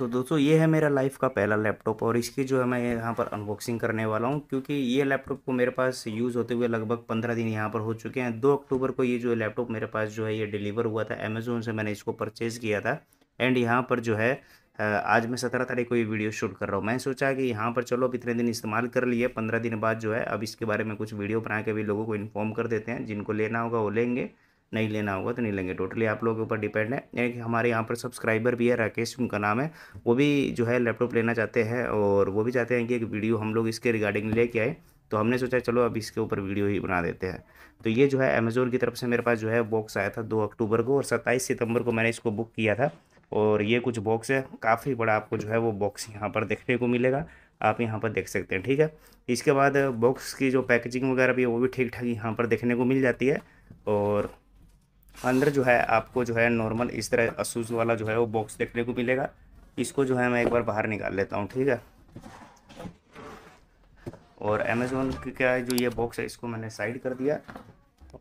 तो दोस्तों ये है मेरा लाइफ का पहला लैपटॉप और इसकी जो है मैं यहाँ पर अनबॉक्सिंग करने वाला हूँ क्योंकि ये लैपटॉप को मेरे पास यूज़ होते हुए लगभग पंद्रह दिन यहाँ पर हो चुके हैं दो अक्टूबर को ये जो लैपटॉप मेरे पास जो है ये डिलीवर हुआ था अमेज़ोन से मैंने इसको परचेज़ किया था एंड यहाँ पर जो है आज मैं सत्रह तारीख को ये वीडियो शूट कर रहा हूँ मैं सोचा कि यहाँ पर चलो अब इतने दिन इस्तेमाल कर लिए पंद्रह दिन बाद जो है अब इसके बारे में कुछ वीडियो बना के भी लोगों को इन्फॉर्म कर देते हैं जिनको लेना होगा वो लेंगे नहीं लेना होगा तो नहीं लेंगे टोटली आप लोगों के ऊपर डिपेंड है एक हमारे यहाँ पर सब्सक्राइबर भी है राकेश उनका नाम है वो भी जो है लैपटॉप लेना चाहते हैं और वो भी चाहते हैं कि एक वीडियो हम लोग इसके रिगार्डिंग लेके आए तो हमने सोचा चलो अब इसके ऊपर वीडियो ही बना देते हैं तो ये जो है अमेज़ोन की तरफ से मेरे पास जो है बॉक्स आया था दो अक्टूबर को और सत्ताईस सितंबर को मैंने इसको बुक किया था और ये कुछ बॉक्स है काफ़ी बड़ा आपको जो है वो बॉक्स यहाँ पर देखने को मिलेगा आप यहाँ पर देख सकते हैं ठीक है इसके बाद बॉक्स की जो पैकेजिंग वगैरह भी है वो भी ठीक ठाक यहाँ पर देखने को मिल जाती है और अंदर जो है आपको जो है नॉर्मल इस तरह असूज वाला जो है वो बॉक्स देखने को मिलेगा इसको जो है मैं एक बार बाहर निकाल लेता हूँ ठीक है और अमेज़ोन का जो ये बॉक्स है इसको मैंने साइड कर दिया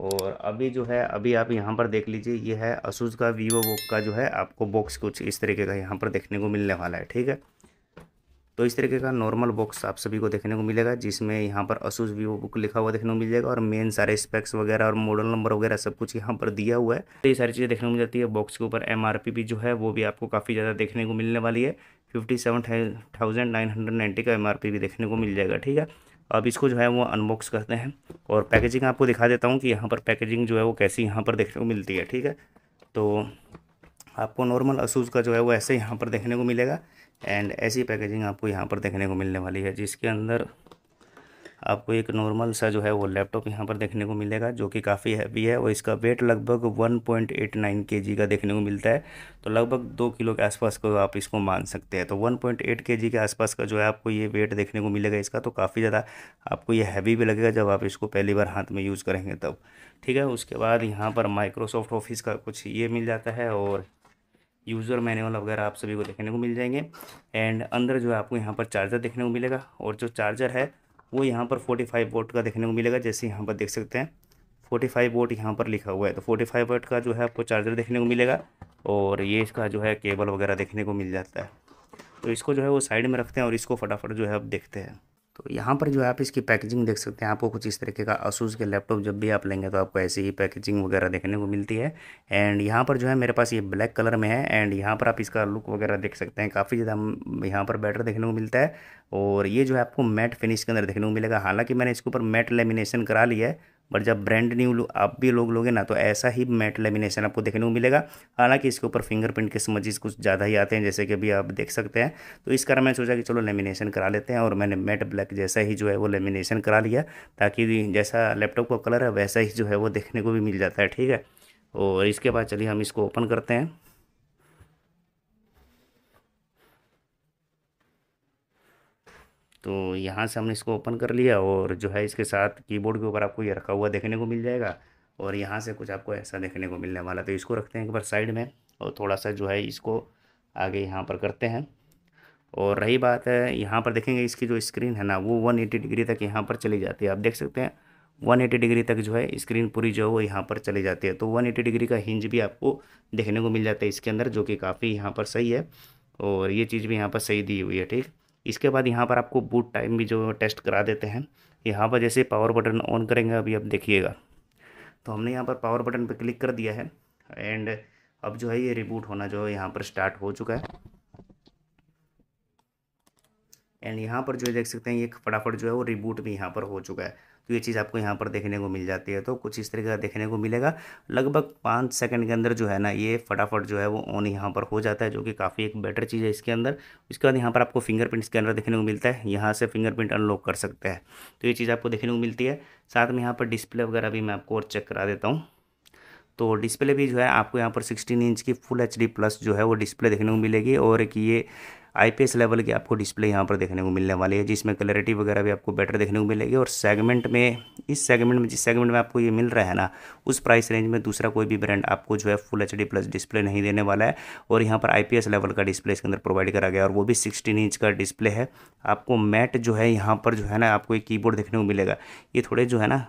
और अभी जो है अभी आप यहाँ पर देख लीजिए ये है असूज का वीवो वोक का जो है आपको बॉक्स कुछ इस तरीके का यहाँ पर देखने को मिलने वाला है ठीक है तो इस तरीके का नॉर्मल बॉक्स आप सभी को देखने को मिलेगा जिसमें यहाँ पर असूस वीवो बुक लिखा हुआ देखने को मिल जाएगा और मेन सारे स्पेक्स वगैरह और मॉडल नंबर वगैरह सब कुछ यहाँ पर दिया हुआ है तो ये सारी चीज़ें देखने को मिल जाती है बॉक्स के ऊपर एम भी जो है वो भी आपको काफ़ी ज़्यादा देखने को मिलने वाली है fifty seven thousand nine hundred ninety का एम भी देखने को मिल जाएगा ठीक है अब इसको जो है वो अनबॉक्स करते हैं और पैकेजिंग आपको दिखा देता हूँ कि यहाँ पर पैकेजिंग जो है वो कैसी यहाँ पर देखने को मिलती है ठीक है तो आपको नॉर्मल असूज का जो है वो ऐसे यहाँ पर देखने को मिलेगा एंड ऐसी पैकेजिंग आपको यहाँ पर देखने को मिलने वाली है जिसके अंदर आपको एक नॉर्मल सा जो है वो लैपटॉप यहाँ पर देखने को मिलेगा जो कि काफ़ी हैवी है और इसका वेट लगभग 1.89 पॉइंट का देखने को मिलता है तो लगभग दो किलो के आसपास को आप इसको मान सकते हैं तो 1.8 पॉइंट के आसपास का जो है आपको ये वेट देखने को मिलेगा इसका तो काफ़ी ज़्यादा आपको ये हैवी भी लगेगा जब आप इसको पहली बार हाथ में यूज़ करेंगे तब ठीक है उसके बाद यहाँ पर माइक्रोसॉफ्ट ऑफिस का कुछ ये मिल जाता है और यूज़र मैनुअल वगैरह आप सभी को देखने को मिल जाएंगे एंड अंदर जो है आपको यहाँ पर चार्जर देखने को मिलेगा और जो चार्जर है वो यहाँ पर फोर्टी फाइव वोट का देखने को मिलेगा जैसे यहाँ पर देख सकते हैं फोर्टी फाइव वोट यहाँ पर लिखा हुआ है तो फोर्टी फाइव वोट का जो है आपको चार्जर देखने को मिलेगा और ये इसका जो है केबल वगैरह देखने को मिल जाता है तो इसको जो है वो साइड में रखते हैं और इसको फटाफट जो है आप देखते हैं तो यहाँ पर जो है आप इसकी पैकेजिंग देख सकते हैं आपको कुछ इस तरीके का असूस के लैपटॉप जब भी आप लेंगे तो आपको ऐसी ही पैकेजिंग वगैरह देखने को मिलती है एंड यहाँ पर जो है मेरे पास ये ब्लैक कलर में है एंड यहाँ पर आप इसका लुक वगैरह देख सकते हैं काफ़ी ज़्यादा यहाँ पर बेटर देखने को मिलता है और ये जो है आपको मैट फिनिश के अंदर देखने को मिलेगा हालाँकि मैंने इसके ऊपर मैट लेमिनेशन करा लिया है बट जब ब्रांड न्यू लो, आप भी लोग लोगे ना तो ऐसा ही मैट लेमिनेशन आपको देखने को मिलेगा हालांकि इसके ऊपर फिंगरप्रिंट के समझिस कुछ ज़्यादा ही आते हैं जैसे कि अभी आप देख सकते हैं तो इस कारण मैंने सोचा कि चलो लेमिनेशन करा लेते हैं और मैंने मैट ब्लैक जैसा ही जो है वो लेमिनेशन करा लिया ताकि जैसा लैपटॉप का कलर है वैसा ही जो है वो देखने को भी मिल जाता है ठीक है और इसके बाद चलिए हम इसको ओपन करते हैं तो यहाँ से हमने इसको ओपन कर लिया और जो है इसके साथ कीबोर्ड के ऊपर आपको ये रखा हुआ देखने को मिल जाएगा और यहाँ से कुछ आपको ऐसा देखने को मिलने वाला तो इसको रखते हैं एक बार साइड में और थोड़ा सा जो है इसको आगे यहाँ पर करते हैं और रही बात है यहाँ पर देखेंगे इसकी जो स्क्रीन है ना वो वन एटी डिग्री तक यहाँ पर चली जाती है आप देख सकते हैं वन एटी डिग्री तक जो है स्क्रीन पूरी जो है वो यहाँ पर चली जाती है तो वन एटी डिग्री का हिंज भी आपको देखने को मिल जाता है इसके अंदर जो कि काफ़ी यहाँ पर सही है और ये चीज़ भी यहाँ पर सही दी हुई है ठीक इसके बाद यहाँ पर आपको बूट टाइम भी जो टेस्ट करा देते हैं यहाँ पर जैसे पावर बटन ऑन करेंगे अभी आप देखिएगा तो हमने यहाँ पर पावर बटन पर क्लिक कर दिया है एंड अब जो है ये रिबूट होना जो है यहाँ पर स्टार्ट हो चुका है एंड यहाँ पर जो है देख सकते हैं ये फटाफट जो है वो रिबूट भी यहाँ पर हो चुका है तो ये चीज़ आपको यहाँ पर देखने को मिल जाती है तो कुछ इस तरीके का देखने को मिलेगा लगभग पाँच सेकंड के अंदर जो है ना ये फटाफट जो है वो ऑन यहाँ पर हो जाता है जो कि काफ़ी एक बेटर चीज़ है इसके अंदर उसके बाद यहाँ पर आपको फिंगरप्रिंट स्कैनर देखने को मिलता है यहाँ से फिंगरप्रिंट अनलॉक कर सकते हैं तो ये चीज़ आपको देखने को मिलती है साथ में यहाँ पर डिस्प्ले वगैरह भी मैं आपको और चेक करा देता हूँ तो डिस्प्ले भी जो है आपको यहाँ पर 16 इंच की फुल एच प्लस जो है वो डिस्प्ले देखने को मिलेगी और एक ये आईपीएस लेवल की आपको डिस्प्ले यहाँ पर देखने को मिलने वाली है जिसमें क्लैरिटी वगैरह भी आपको बेटर देखने को मिलेगी और सेगमेंट में इस सेगमेंट में जिस सेगमेंट में आपको ये मिल रहा है ना उस प्राइस रेंज में दूसरा कोई भी ब्रांड आपको जो है फुल एच प्लस डिस्प्ले नहीं देने वाला है और यहाँ पर आई लेवल का डिस्प्ले इसके अंदर प्रोवाइड करा गया और वो भी सिक्सटीन इंच का डिस्प्ले है आपको मैट जो है यहाँ पर जो है ना आपको एक की देखने को मिलेगा ये थोड़े जो है ना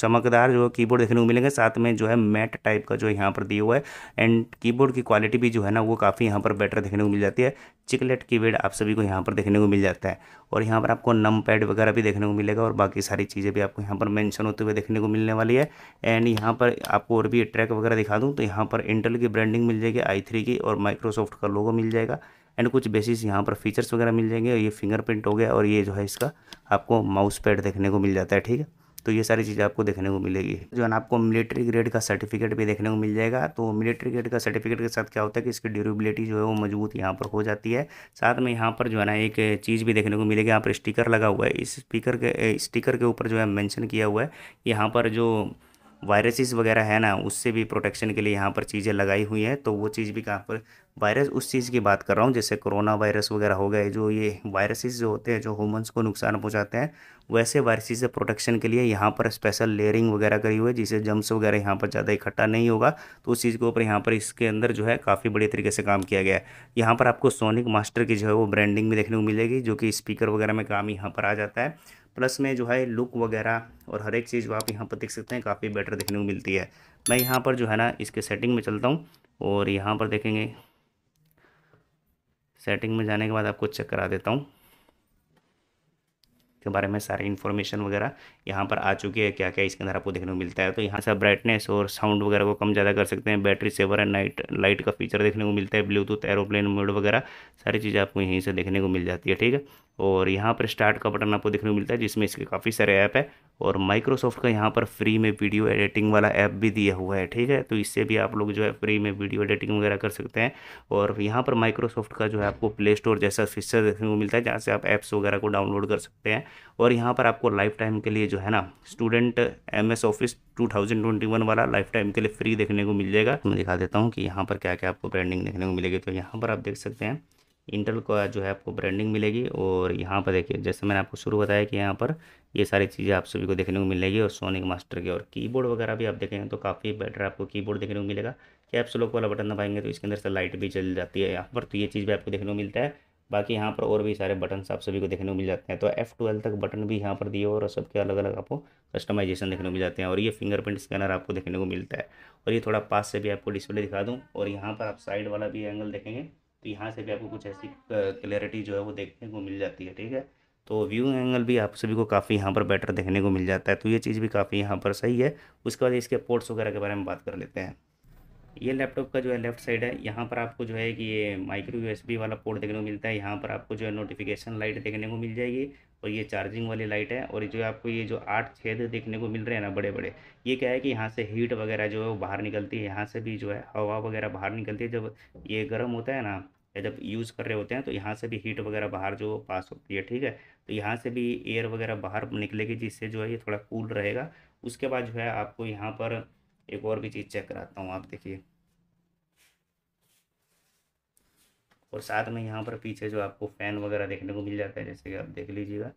चमकदार जो कीबोर्ड देखने को मिलेंगे साथ में जो है मैट टाइप का जो यहाँ पर दिया हुआ है एंड कीबोर्ड की क्वालिटी भी जो है ना वो काफ़ी यहाँ पर बेटर देखने को मिल जाती है चिकलेट कीबोर्ड आप सभी को यहाँ पर देखने को मिल जाता है और यहाँ पर आपको नम पैड वगैरह भी देखने को मिलेगा और बाकी सारी चीज़ें भी आपको यहाँ पर मैंशन होते हुए देखने को मिलने वाली है एंड यहाँ पर आपको और भी ट्रैक वगैरह दिखा दूँ तो यहाँ पर इंटल की ब्रांडिंग मिल जाएगी आई थ्री की और माइक्रोसॉफ्ट का लोगो मिल जाएगा एंड कुछ बेसिस यहाँ पर फीचर्स वगैरह मिल जाएंगे ये फिंगरप्रिंट हो गया और ये जो है इसका आपको माउस पैड देखने को मिल जाता है ठीक है तो ये सारी चीज़ें आपको देखने को मिलेगी जो है ना आपको मिलिट्री ग्रेड का सर्टिफिकेट भी देखने को मिल जाएगा तो मिलिट्री ग्रेड का सर्टिफिकेट के साथ क्या होता है कि इसकी ड्यूरेबिलिटी जो है वो मजबूत यहाँ पर हो जाती है साथ में यहाँ पर जो है ना एक चीज़ भी देखने को मिलेगी यहाँ पर स्टिकर लगा हुआ है इस स्पीकर के स्टिकर के ऊपर जो है मैंशन किया हुआ है यहाँ पर जो वायरसेस वगैरह है ना उससे भी प्रोटेक्शन के लिए यहाँ पर चीज़ें लगाई हुई हैं तो वो चीज़ भी कहाँ पर वायरस उस चीज़ की बात कर रहा हूँ जैसे कोरोना वायरस वगैरह हो गए जो ये वायरसेस जो होते हैं जो ह्यूमंस को नुकसान पहुँचाते हैं वैसे वायरसेस से प्रोटेक्शन के लिए यहाँ पर स्पेशल लेयरिंग वगैरह करी हुई है जिससे जम्स वगैरह यहाँ पर ज़्यादा इकट्ठा नहीं होगा तो उस चीज़ के ऊपर यहाँ पर इसके अंदर जो है काफ़ी बड़े तरीके से काम किया गया है यहाँ पर आपको सोनिक मास्टर की जो है वो ब्रांडिंग भी देखने को मिलेगी जो कि स्पीकर वगैरह में काम यहाँ पर आ जाता है प्लस में जो है लुक वगैरह और हर एक चीज़ जो आप यहाँ पर देख सकते हैं काफ़ी बेटर देखने को मिलती है मैं यहाँ पर जो है ना इसके सेटिंग में चलता हूँ और यहाँ पर देखेंगे सेटिंग में जाने के बाद आपको चेक करा देता हूँ के बारे में सारी इन्फॉर्मेशन वगैरह यहाँ पर आ चुकी है क्या क्या इसके अंदर आपको देखने को मिलता है तो यहाँ से ब्राइटनेस और साउंड वगैरह को कम ज़्यादा कर सकते हैं battery saver and night light का फीचर देखने को मिलता है ब्लूटूथ एरोप्लेन मोड वगैरह सारी चीज़ें आपको यहीं से देखने को मिल जाती है ठीक है और यहाँ पर स्टार्ट का बटन आपको देखने को मिलता है जिसमें इसके काफ़ी सारे ऐप है और माइक्रोसॉफ्ट का यहाँ पर फ्री में वीडियो एडिटिंग वाला ऐप भी दिया हुआ है ठीक है तो इससे भी आप लोग जो है फ्री में वीडियो एडिटिंग वगैरह कर सकते हैं और यहाँ पर माइक्रोसॉफ्ट का जो है आपको प्ले स्टोर जैसा फीचर देखने को मिलता है जहाँ से आप ऐप्स वगैरह को डाउनलोड कर सकते हैं और यहाँ पर आपको लाइफ टाइम के लिए जो है ना student M S office two thousand twenty one वाला लाइफ टाइम के लिए फ्री देखने को मिल जाएगा मैं दिखा देता हूँ कि यहाँ पर क्या क्या आपको ब्रांडिंग देखने को मिलेगी तो यहाँ पर आप देख सकते हैं इंटेल का जो है आपको ब्रांडिंग मिलेगी और यहाँ पर देखिए जैसे मैंने आपको शुरू बताया कि यहाँ पर ये सारी चीज़ें आप सभी को देखने को मिलेगी और सोनिक मास्टर के और कीबोर्ड वगैरह भी आप देखेंगे तो काफ़ी बेटर आपको कीबोर्ड देखने को मिलेगा कैप्स लोक वाला बटन दबाएंगे तो इसके अंदर से लाइट भी जल जाती है यहाँ पर तो ये चीज़ भी आपको देखने को मिलता है बाकी यहाँ पर और भी सारे बटन आप सभी को देखने को मिल जाते हैं तो एफ़ ट्वेल्व तक बटन भी यहाँ पर दिए और सबके अलग अलग आपको कस्टमाइजेशन देखने को मिल जाते हैं और ये फिंगरप्रिंट स्कैनर आपको देखने को मिलता है और ये थोड़ा पास से भी आपको डिस्प्ले दिखा दूँ और यहाँ पर आप साइड वाला भी एंगल देखेंगे तो यहाँ से भी आपको कुछ ऐसी क्लैरिटी जो है वो देखने को मिल जाती है ठीक है तो व्यू एंगल भी आप सभी को काफ़ी यहाँ पर बेटर देखने को मिल जाता है तो ये चीज़ भी काफ़ी यहाँ पर सही है उसके बाद इसके पोर्ट्स वगैरह के बारे में बात कर लेते हैं ये लैपटॉप का जो है लेफ्ट साइड है यहाँ पर आपको जो है कि ये माइक्रो यूएसबी वाला पोर्ट देखने को मिलता है यहाँ पर आपको जो है नोटिफिकेशन लाइट देखने को मिल जाएगी और ये चार्जिंग वाली लाइट है और जो आपको ये जो आठ छेद देखने को मिल रहे हैं ना बड़े बड़े ये क्या है कि यहाँ से हीट वगैरह जो है वो बाहर निकलती है यहाँ से भी जो है हवा वगैरह बाहर निकलती है जब ये गर्म होता है ना या जब यूज़ कर रहे होते हैं तो यहाँ से भी हीट वगैरह बाहर जो पास होती है ठीक है तो यहाँ से भी एयर वगैरह बाहर निकलेगी जिससे जो है ये थोड़ा कूल रहेगा उसके बाद जो है आपको यहाँ पर एक और भी चीज़ चेक कराता हूँ आप देखिए और साथ में यहाँ पर पीछे जो आपको फ़ैन वगैरह देखने को मिल जाता है जैसे कि आप देख लीजिएगा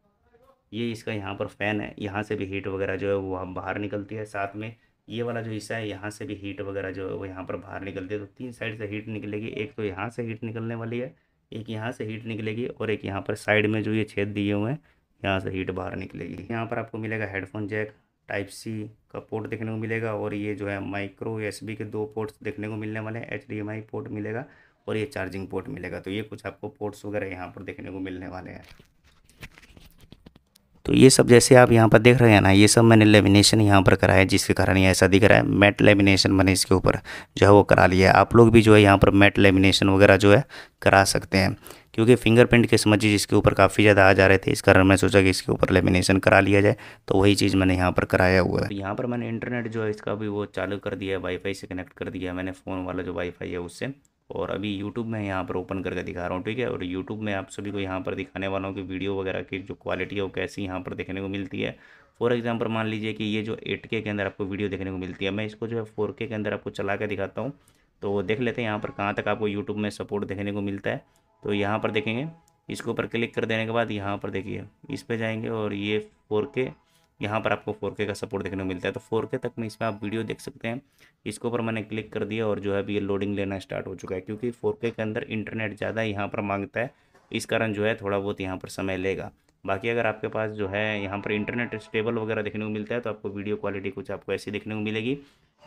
ये इसका यहाँ पर फ़ैन है यहाँ से भी हीट वगैरह जो है वो बाहर निकलती है साथ में ये वाला जो हिस्सा है यहाँ से भी हीट वगैरह जो है वो यहाँ पर बाहर निकलती है तो तीन साइड से हीट निकलेगी एक तो यहाँ से हीट निकलने वाली है एक यहाँ से हीट निकलेगी और एक यहाँ पर साइड में जो ये छेद दिए हुए हैं यहाँ से हीट बाहर निकलेगी यहाँ पर आपको मिलेगा हेडफोन जैक टाइप सी का पोर्ट देखने को मिलेगा और ये जो है माइक्रो एस के दो पोर्ट्स देखने को मिलने वाले हैं एच पोर्ट मिलेगा और ये चार्जिंग पोर्ट मिलेगा तो ये कुछ आपको पोर्ट्स वगैरह यहाँ पर देखने को मिलने वाले हैं तो ये सब जैसे आप यहाँ पर देख रहे हैं ना ये सब मैंने लेमिनेशन यहाँ पर कराया है जिसके कारण ये ऐसा दिख रहा है मैट लेमिनेशन मैंने इसके ऊपर जो है वो करा लिया है आप लोग भी जो है यहाँ पर मैट लेमिनेशन वगैरह जो है करा सकते हैं क्योंकि फिंगरप्रिंट के समझिए जिसके ऊपर काफ़ी ज़्यादा आ जा रहे थे इस कारण मैं सोचा कि इसके ऊपर लेमिनेशन करा लिया जाए तो वही चीज़ मैंने यहाँ पर कराया हुआ है यहाँ पर मैंने इंटरनेट जो है इसका भी वो चालू कर दिया है वाईफाई से कनेक्ट कर दिया है मैंने फ़ोन वाला जो वाईफाई है उससे और अभी यूट्यूब में यहाँ पर ओपन करके दिखा रहा हूँ ठीक है और यूट्यूब में आप सभी को यहाँ पर दिखाने वाला हूँ कि वीडियो वगैरह की जो क्वालिटी है वो कैसी यहाँ पर देखने को मिलती है फॉर एग्जाम्पल मान लीजिए कि ये जो एट के अंदर आपको वीडियो देखने को मिलती है मैं इसको जो है फोर के अंदर आपको चला के दिखाता हूँ तो देख लेते हैं यहाँ पर कहाँ तक आपको यूट्यूब में सपोर्ट देखने को मिलता है तो यहाँ पर देखेंगे इसके ऊपर क्लिक कर देने के बाद यहाँ पर देखिए इस पर जाएंगे और ये फोर के यहाँ पर आपको फोर का सपोर्ट देखने को मिलता है तो फोर तक में इसमें आप वीडियो देख सकते हैं इसके ऊपर मैंने क्लिक कर दिया और जो है अभी ये लोडिंग लेना स्टार्ट हो चुका है क्योंकि फोर के अंदर इंटरनेट ज़्यादा यहाँ पर मांगता है इस कारण जो है थोड़ा बहुत यहाँ पर समय लेगा बाकी अगर आपके पास जो है यहाँ पर इंटरनेट स्टेबल वगैरह देखने को मिलता है तो आपको वीडियो क्वालिटी कुछ आपको ऐसी देखने को मिलेगी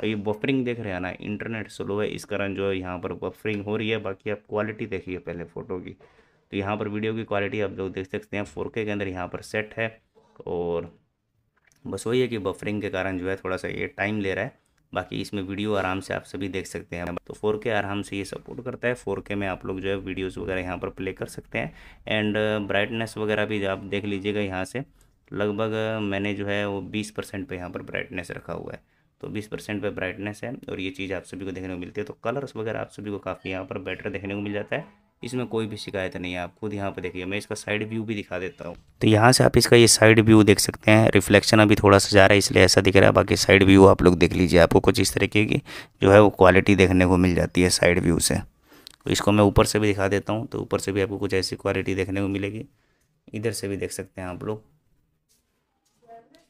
और ये बफरिंग देख रहे हैं ना इंटरनेट स्लो है इस कारण जो है यहाँ पर बफरिंग हो रही है बाकी आप क्वालिटी देखिए पहले फ़ोटो की तो यहाँ पर वीडियो की क्वालिटी आप लोग देख सकते हैं फोर के अंदर यहाँ पर सेट है और बस वही है कि बफरिंग के कारण जो है थोड़ा सा ये टाइम ले रहा है बाकी इसमें वीडियो आराम से आप सभी देख सकते हैं तो 4K आराम से ये सपोर्ट करता है 4K में आप लोग जो है वीडियोस वगैरह यहाँ पर प्ले कर सकते हैं एंड ब्राइटनेस uh, वगैरह भी आप देख लीजिएगा यहाँ से लगभग uh, मैंने जो है वो बीस परसेंट पर यहाँ पर ब्राइटनेस रखा हुआ है तो बीस परसेंट पर ब्राइटनेस है और ये चीज़ आप सभी को देखने को मिलती है तो कलर्स वगैरह आप सभी को काफ़ी यहाँ पर बेटर देखने को मिल जाता है इसमें कोई भी शिकायत नहीं है आप खुद यहाँ पर देखिए मैं इसका साइड व्यू भी दिखा देता हूँ तो यहाँ से आप इसका ये साइड व्यू देख सकते हैं रिफ्लेक्शन अभी थोड़ा सा जा रहा है इसलिए ऐसा दिख रहा है बाकी साइड व्यू आप लोग देख लीजिए आपको कुछ इस तरीके की जो है वो क्वालिटी देखने को मिल जाती है साइड व्यू से तो इसको मैं ऊपर से भी दिखा देता हूँ तो ऊपर से भी आपको कुछ ऐसी क्वालिटी देखने को मिलेगी इधर से भी देख सकते हैं आप लोग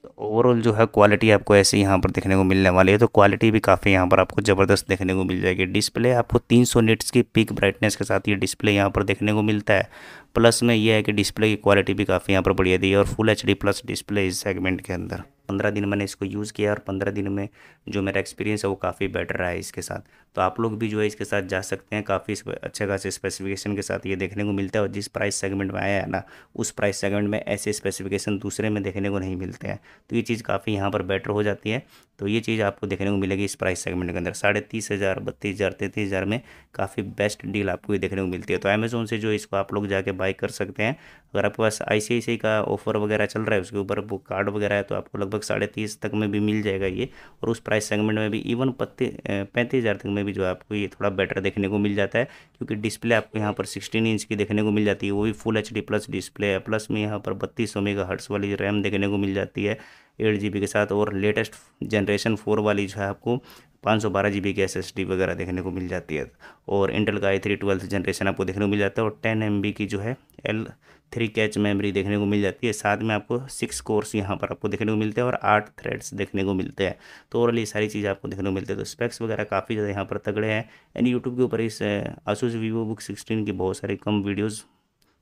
तो ओवरऑल जो है क्वालिटी आपको ऐसे यहाँ पर देखने को मिलने वाली है तो क्वालिटी भी काफ़ी यहाँ पर आपको ज़बरदस्त देखने को मिल जाएगी डिस्प्ले आपको 300 सौ की पिक ब्राइटनेस के साथ ये डिस्प्ले यहाँ पर देखने को मिलता है प्लस में ये है कि डिस्प्ले की क्वालिटी भी काफ़ी यहाँ पर बढ़िया दी है और फुल एच प्लस डिस्प्ले इस सेगमेंट के अंदर पंद्रह दिन मैंने इसको यूज़ किया और पंद्रह दिन में जो मेरा एक्सपीरियंस है वो काफ़ी बेटर रहा है इसके साथ तो आप लोग भी जो है इसके साथ जा सकते हैं काफ़ी अच्छे खासे स्पेसिफिकेशन के साथ ये देखने को मिलता है और जिस प्राइस सेगमेंट में आया है ना उस प्राइस सेगमेंट में ऐसे स्पेसिफिकेशन दूसरे में देखने को नहीं मिलते हैं तो ये चीज़ काफ़ी यहाँ पर बेटर हो जाती है तो ये चीज़ आपको देखने को मिलेगी इस प्राइस सेगमेंट के अंदर साढ़े तीस हज़ार बत्तीस हज़ार तैंतीस हज़ार में काफ़ी बेस्ट डील आपको ये देखने को मिलती है तो अमेज़ोन से जो इसको आप लोग जाके बाय बाय कर सकते हैं अगर आपके पास आई का ऑफर वगैरह चल रहा है उसके ऊपर वो कार्ड वगैरह है तो आपको लगभग साढ़े तीस तक में भी मिल जाएगा ये और उस प्राइस सेगमेंट में भी इवन पत्ती पैंतीस हज़ार तक में भी जो आपको ये थोड़ा बेटर देखने को मिल जाता है क्योंकि डिस्प्ले आपको यहाँ पर सिक्सटीन इंच की देखने को मिल जाती है वो भी फुल एच प्लस डिस्प्ले है प्लस में यहाँ पर बत्तीस सौ मेगा हर्ट्स वाली रैम देखने को मिल जाती है एट जी के साथ और लेटेस्ट जनरेशन फोर वाली जो है आपको पाँच सौ बारह जी बी की एस एस डी वगैरह देखने को मिल जाती है और इंटेल का आई थ्री ट्वेल्थ जनरेशन आपको देखने को मिल जाता है और टेन एम बी की जो है एल थ्री कैच मेमोरी देखने को मिल जाती है साथ में आपको सिक्स कोर्स यहाँ पर आपको देखने को मिलते हैं और आठ थ्रेड्स देखने को मिलते हैं तो और ये सारी चीज़ आपको देखने को मिलती है तो स्पेक्स वगैरह काफ़ी ज़्यादा यहाँ पर तगड़े हैं एंड यूट्यूब के ऊपर इस आसूस वीवो बुक सिक्सटीन की बहुत सारी कम वीडियोज़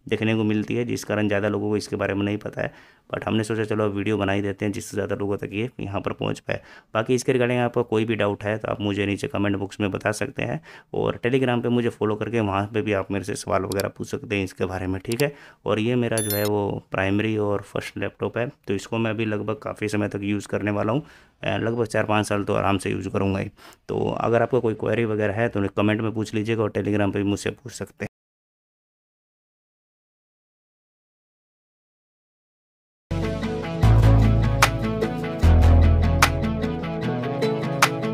देखने को मिलती है जिस कारण ज़्यादा लोगों को इसके बारे में नहीं पता है बट हमने सोचा चलो वीडियो बना ही देते हैं जिससे ज़्यादा लोगों तक ये यहाँ पर पहुँच पाए बाकी इसके रिगार्डिंग आपका कोई भी डाउट है तो आप मुझे नीचे कमेंट बॉक्स में बता सकते हैं और टेलीग्राम पर मुझे फॉलो करके वहाँ पर भी आप मेरे से सवाल वगैरह पूछ सकते हैं इसके बारे में ठीक है और ये मेरा जो है वो प्राइमरी और फर्स्ट लैपटॉप है तो इसको मैं अभी लगभग काफ़ी समय तक यूज़ करने वाला हूँ लगभग चार पाँच साल तो आराम से यूज़ करूँगा ही तो अगर आपका कोई क्वेरी वगैरह है तो कमेंट में पूछ लीजिएगा और टेलीग्राम पर भी मुझसे पूछ सकते हैं